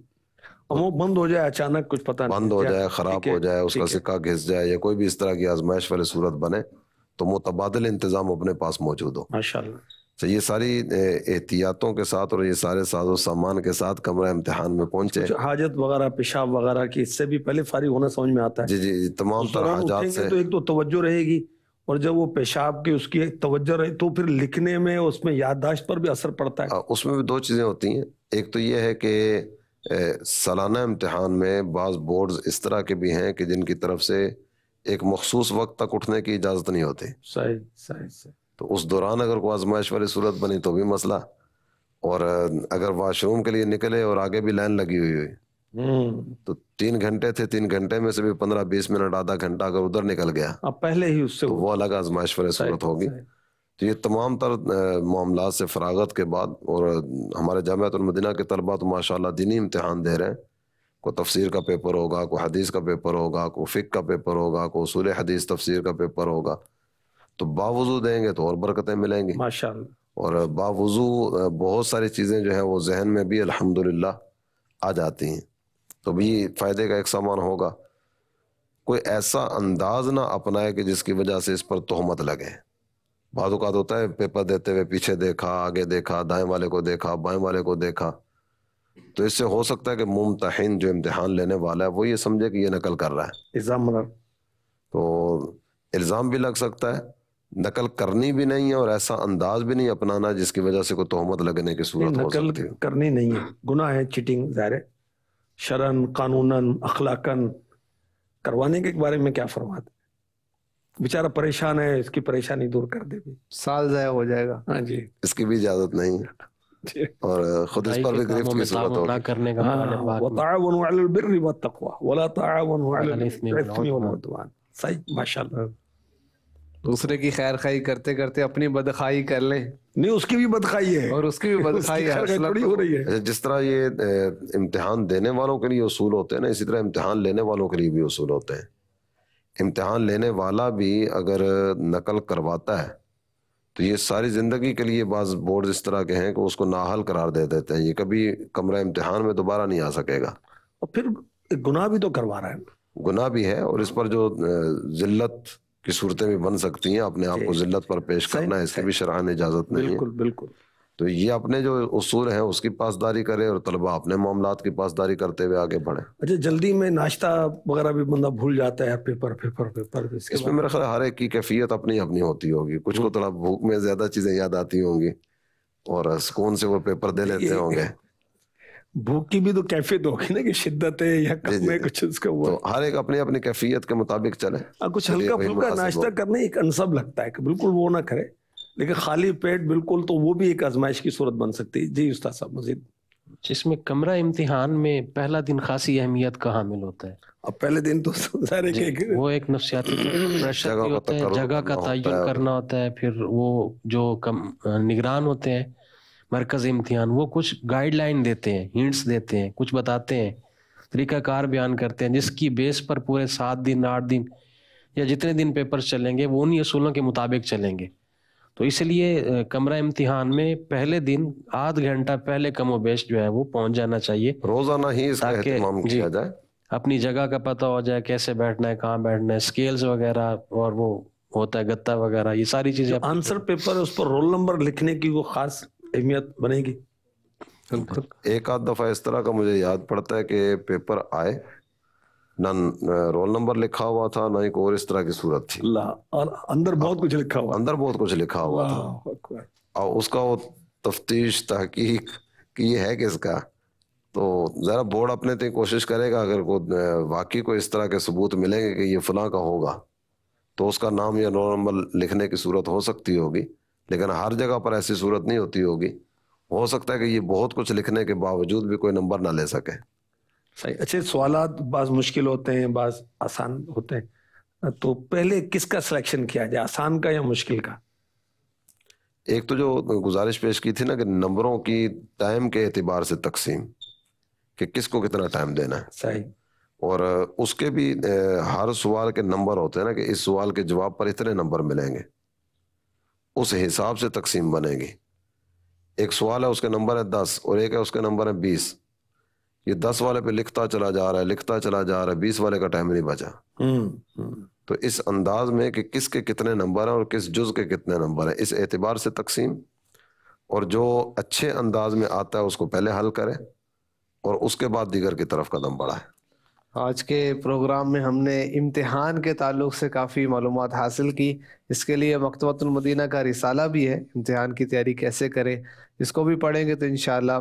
वो बंद हो जाए अचानक कुछ पता बंद हो जाए खराब हो जाए उसका सिक्का घिस जाए या कोई भी इस तरह की आजमाइश वाली सूरत बने तो मुतबादल इंतजाम अपने पास मौजूद हो माशा तो ये सारी एहतियातों के साथ और ये सारे साजो सामान के साथ कमरा इम्तिहान में पहुंचे हाजत वगैरह पेशाब वगैरह की इससे भी पहले फारिग होना समझ में आता है जी जी तमाम तरह हाजात से तो एक तो तवज्जो रहेगी और जब वो पेशाब की उसकी तवज्जो रहे तो फिर लिखने में उसमें याददाश्त पर भी असर पड़ता है उसमें भी दो चीज़ें होती हैं एक तो ये है कि सालाना इम्तहान में बाज़ बोर्ड्स इस तरह के भी हैं कि जिनकी तरफ से एक मखसूस वक्त तक उठने की इजाज़त नहीं होती सही सही सही तो उस दौरान अगर कोई आजमाइश वाली सूरत बनी तो भी मसला और अगर वाशरूम के लिए निकले और आगे भी लाइन लगी हुई हुई हम्म। तो तीन घंटे थे तीन घंटे में से भी पंद्रह बीस मिनट आधा घंटा अगर उधर निकल गया अब पहले ही उससे तो वो अलग आजमाइश वाली सूरत होगी तो ये तमाम तर मामला से फरागत के बाद और हमारे जामतमदीना के तलबा तो माशा दिनी इम्तहान दे रहे हैं को तफसीर का पेपर होगा को हदीस का पेपर होगा को फ़िक का पेपर होगा को उसूल हदीस तफसीर का पेपर होगा तो बावजू देंगे तो और बरकतें मिलेंगी माशा और बावजू बहुत सारी चीज़ें जो है वो जहन में भी अलहमदिल्ला आ जाती हैं तो भी फ़ायदे का एक सामान होगा कोई ऐसा अंदाज ना अपनाए कि जिसकी वजह से इस पर तोहमत लगे बाजूकात होता है पेपर देते हुए पीछे देखा आगे देखा दाएं वाले को देखा बाएं वाले को देखा तो इससे हो सकता है कि मुमतहिन जो इम्तहान लेने वाला है वो ये समझे कि ये नकल कर रहा है इल्ज़ाम तो इल्ज़ाम भी लग सकता है नकल करनी भी नहीं है और ऐसा अंदाज भी नहीं अपनाना जिसकी वजह से कोई तोहमत लगने की सूरत हो सकती है करनी नहीं है गुनाह है चीटिंग ज़ाहिर है कानूनन अखलाकन करवाने के बारे में क्या फरमाते बेचारा परेशान है इसकी परेशानी दूर कर देगी साल जाया हो जाएगा हाँ जी इसकी भी इजाजत नहीं है और खुद इस पर भी गिरफ्त की सूरत होगी करने का हाँ, वला सही माशाल्लाह हाँ। दूसरे की खैर खाई करते करते अपनी बदखाई कर लें नहीं उसकी भी बदखाई है और उसकी भी बदखाई है हो रही है अच्छा, जिस तरह ये इम्तिहान देने वालों के लिए उसूल होते हैं ना इसी तरह इम्तिहान लेने वालों के लिए भी उसूल होते हैं इम्तहान लेने वाला भी अगर नकल करवाता है तो ये सारी ज़िंदगी के लिए बाज़ बोर्ड इस तरह के हैं कि उसको नाहल करार दे देते हैं ये कभी कमरा इम्तहान में दोबारा नहीं आ सकेगा और फिर गुनाह भी तो करवा रहा है गुनाह भी है और इस पर जो जिल्लत की सूरतें भी बन सकती हैं अपने आप को जिल्लत पर पेश करना है इसकी भी शराह इजाज़त नहीं बिल्कुल बिल्कुल तो ये अपने जो उसूल है उसकी पासदारी करें और तलबा अपने मामला की पासदारी करते हुए आगे बढ़े अच्छा जल्दी में नाश्ता वगैरह भी बंदा भूल जाता है पेपर पेपर पेपर इसमें मेरा ख्याल हर एक की कैफियत अपनी अपनी होती होगी कुछ को थोड़ा हम्म। भूख में ज्यादा चीजें याद आती होंगी और सुकून से वो पेपर दे लेते होंगे भूख की भी तो कैफियत होगी ना कि शिद्दत है या कम है कुछ उसका हुआ तो हर एक अपनी अपनी कैफियत के मुताबिक चले आ, हाँ, कुछ तो हल्का फुल्का नाश्ता करने एक अनसब लगता है कि बिल्कुल वो ना करे लेकिन खाली पेट बिल्कुल तो वो भी एक आजमाइश की सूरत बन सकती है जी उस्ताद साहब मजीद जिसमें कमरा इम्तिहान में पहला दिन खासी अहमियत का हामिल होता है अब पहले दिन तो सारे के एक वो एक नफसियाती प्रेशर भी होता है जगह का तयन करना होता है फिर वो जो कम निगरान होते हैं मरकज इम्तिहान वो कुछ गाइडलाइन देते हैं हिंट्स देते हैं कुछ बताते हैं तरीकाकार बयान करते हैं जिसकी बेस पर पूरे सात दिन आठ दिन या जितने दिन पेपर चलेंगे वो उन असूलों के मुताबिक चलेंगे तो इसलिए कमरा इम्तिहान में पहले दिन आध घंटा पहले कमो बेश जो है वो पहुंच जाना चाहिए रोजाना ही इसका किया जाए अपनी जगह का पता हो जाए कैसे बैठना है कहाँ बैठना है स्केल्स वगैरह और वो होता है गत्ता वगैरह ये सारी चीजें आंसर पेपर उस पर रोल नंबर लिखने की वो खास अहमियत बनेगी एक आध दफा इस तरह का मुझे याद पड़ता है कि पेपर आए ना रोल नंबर लिखा हुआ था ना एक और इस तरह की सूरत थी और अंदर बहुत कुछ लिखा हुआ अंदर बहुत कुछ लिखा हुआ था और उसका वो तफ्तीश तहकीक कि ये है किसका तो ज़रा बोर्ड अपने ते कोशिश करेगा अगर को वाकई को इस तरह के सबूत मिलेंगे कि ये फलां का होगा तो उसका नाम या रोल नंबर लिखने की सूरत हो सकती होगी लेकिन हर जगह पर ऐसी सूरत नहीं होती होगी हो सकता है कि ये बहुत कुछ लिखने के बावजूद भी कोई नंबर ना ले सके सही अच्छे सवाल बाज मुश्किल होते हैं बाज आसान होते हैं तो पहले किसका सिलेक्शन किया जाए आसान का या मुश्किल का एक तो जो गुजारिश पेश की थी ना कि नंबरों की टाइम के एतबार से तकसीम कि किसको कितना टाइम देना है सही और उसके भी हर सवाल के नंबर होते हैं ना कि इस सवाल के जवाब पर इतने नंबर मिलेंगे उस हिसाब से तकसीम बनेगी एक सवाल है उसके नंबर है दस और एक है उसके नंबर है बीस ये दस वाले पे लिखता चला जा रहा है लिखता चला जा रहा है बीस वाले का टाइम नहीं बचा हम्म, हम्म। तो इस अंदाज में कि किसके कितने नंबर हैं और किस जुज के कितने नंबर हैं इस एतबार से तकसीम और जो अच्छे अंदाज में आता है उसको पहले हल करें और उसके बाद दीगर की तरफ कदम बढ़ाए आज के प्रोग्राम में हमने इम्तिहान के ताल्लुक से काफ़ी मालूम हासिल की इसके लिए मकतबतमदीना का रिसाला भी है इम्तिहान की तैयारी कैसे करें इसको भी पढ़ेंगे तो इन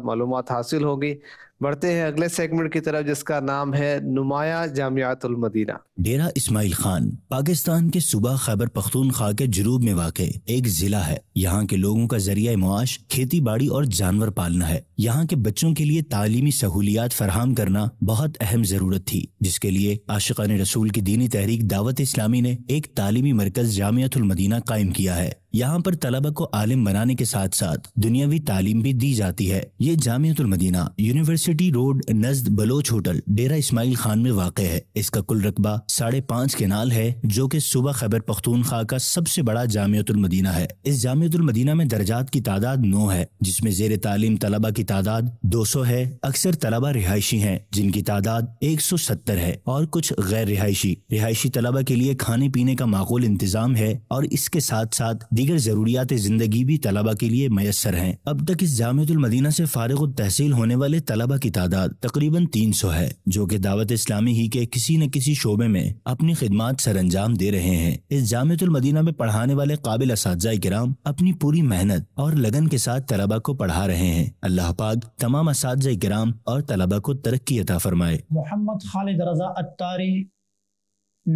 मालूम हासिल होगी बढ़ते हैं अगले सेगमेंट की तरफ जिसका नाम है नुमाया जामियातुल मदीना डेरा इस्माइल खान पाकिस्तान के सुबह खैबर पख्तूनख्वा के जुनूब में वाक़ एक जिला है यहाँ के लोगों का जरिया मुआश खेती बाड़ी और जानवर पालना है यहाँ के बच्चों के लिए तालीमी सहूलियात फराहम करना बहुत अहम जरूरत थी जिसके लिए आशिकान रसूल की दीनी तहरीक दावत इस्लामी ने एक तालीमी मरकज जामियातुल मदीना कायम किया है यहाँ पर तलबा को आलिम बनाने के साथ साथ दुनियावी तालीम भी दी जाती है ये जामियतुल मदीना यूनिवर्सिटी रोड नजद बलोच होटल डेरा इस्माइल खान में वाक़ है इसका कुल रकबा साढ़े पाँच केनाल है जो की सुबह खैबर पख्तूनखा का सबसे बड़ा जामियतुल मदीना है इस जामियतुल मदीना में दर्जात की तादाद नौ है जिसमे जेर तालीम तलबा की तादाद दो सौ है अक्सर तलबा रिहायशी है जिनकी तादाद एक सौ सत्तर है और कुछ गैर रिहायशी रिहायशी तलबा के लिए खाने पीने का माकूल इंतजाम है और इसके साथ साथ दीगर जरूरियात जिंदगी भी तलबा के लिए मैसर हैं अब तक इस जामतुल मदीना से फारग तहसील होने वाले तलबा की तादाद तकरीबन तीन सौ है जो कि दावत इस्लामी ही के किसी न किसी शोबे में अपनी खिदमत सर अंजाम दे रहे हैं इस जामतुल मदीना में पढ़ाने वाले काबिल इस कराम अपनी पूरी मेहनत और लगन के साथ तलबा को पढ़ा रहे हैं अल्लाह पाक तमाम इस कराम और तलबा को तरक्की अता फरमाए मोहम्मद खालिद रजा अतारी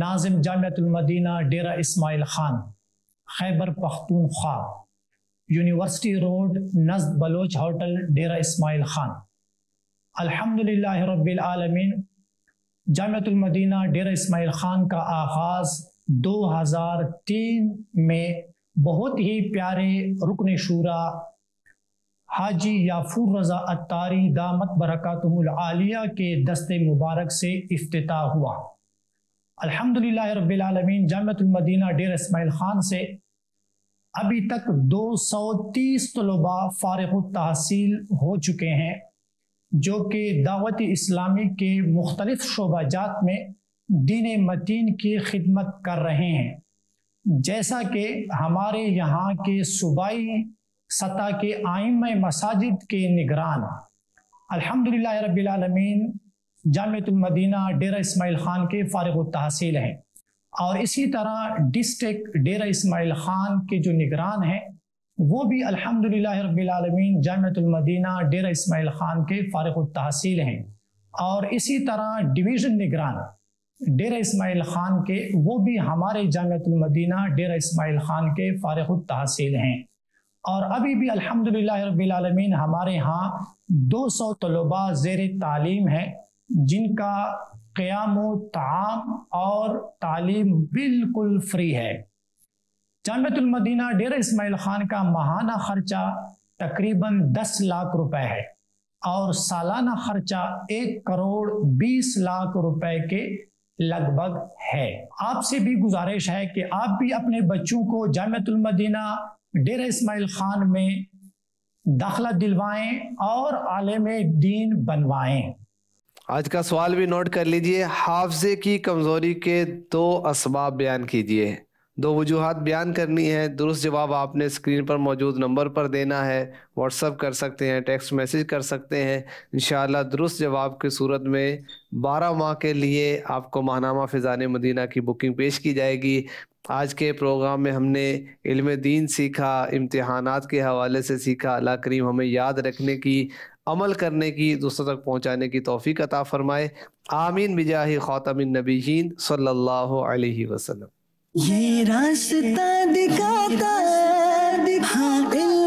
नाजिम जामतुलमदीना डेरा इसमाइल खान खैबर पख्तूनख्वा यूनिवर्सिटी रोड नज्द बलोच होटल डेरा इस्माइल खान अल्हम्दुलिल्लाह रब्बिल आलमीन मदीना डेरा इस्माइल खान का आगाज़ 2003 में बहुत ही प्यारे रुकन शूरा हाजी याफूर रज़ा अतारी दामत बरकतमल आलिया के दस्ते मुबारक से अफ्त हुआ अल्हम्दुलिल्लाह रबीआलमीन जामतुलमदीना डेर इसमाइल ख़ान से अभी तक 230 तलबा फ़ारग तहसील हो चुके हैं जो कि दावत इस्लामी के मुख्तलिफ शोबाजात में दीन मतीन की खिदमत कर रहे हैं जैसा कि हमारे यहाँ के सूबाई सतह के आइम मसाजिद के निगरान अल्हम्दुलिल्लाह रबीआलमीन जामतुलमदीना डेरा इसमाइल ख़ान के फ़ारग तहसील हैं और इसी तरह डिस्ट्रिक्ट डेरा इसमाइल ख़ान के जो निगरान हैं वो भी अलहमदिल्ला रबीआलमीन जामतुलमदीना डेरा इसमाइल ख़ान के फ़ारग तहसील हैं और इसी तरह डिवीज़न निगरान डेरा इसमाइल ख़ान के वो भी हमारे जामतुलमदीना डेरा इसमाइल ख़ान के फ़ारग तहसील हैं और अभी भी अलहमदिल्ला रबीआलमीन हमारे यहाँ दो सौ तलबा जेर तालीम हैं जिनका क़याम ताम और तालीम बिल्कुल फ्री है जामतुलमदीना डेर इसमाइल ख़ान का महाना खर्चा तकरीबन दस लाख रुपए है और सालाना खर्चा एक करोड़ बीस लाख रुपए के लगभग है आपसे भी गुजारिश है कि आप भी अपने बच्चों को जामतुलमदीना डेर इसमाइल ख़ान में दाखला दिलवाएं और आलम दीन बनवाएं आज का सवाल भी नोट कर लीजिए हाफजे की कमजोरी के दो असबाब बयान कीजिए दो वजूहत बयान करनी है दुरुस्त जवाब आपने स्क्रीन पर मौजूद नंबर पर देना है व्हाट्सअप कर सकते हैं टेक्स्ट मैसेज कर सकते हैं इन दुरुस्त जवाब की सूरत में बारह माह के लिए आपको माहनामा फ़िज़ान मदीना की बुकिंग पेश की जाएगी आज के प्रोग्राम में हमने इल्म दीन सीखा इम्तहानात के हवाले से सीखा अला करीम हमें याद रखने की अमल करने की दूसरों तक पहुँचाने की तोफ़ी अता फ़रमाए आमीन बिजाही ख़ातमिन नबी अलैहि वसल्लम ये रास्ता दिखाता दिखा